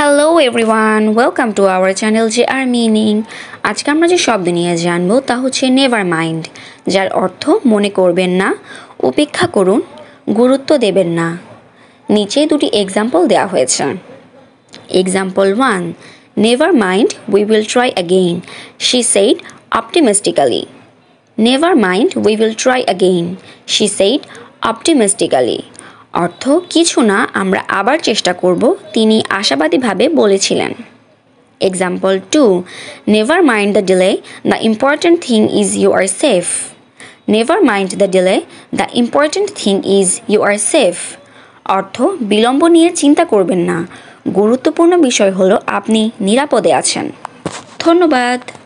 hello everyone welcome to our channel J R meaning আজকে আমরা যে শব্দ নিয়ে জানবো তা হচ্ছে নেভার মাইন্ড যার অর্থ মনে করবেন না উপেক্ষা করুন গুরুত্ব দেবেন না নিচে দুটি এক্সাম্পল দেওয়া হয়েছে example one never mind we will try again she said optimistically never mind we will try again she said optimistically অর্থ কিছু না আমরা আবার চেষ্টা করব তিনি আশাবাদীভাবে বলেছিলেন example two never mind the delay the important thing is you are safe never mind the delay the important thing is you are safe অর্থ বিলম্ব নিয়ে চিন্তা করবেন না গুরুত্বপূর্ণ বিষয় হলো আপনি নিরাপদে আছেন ধন্যবাদ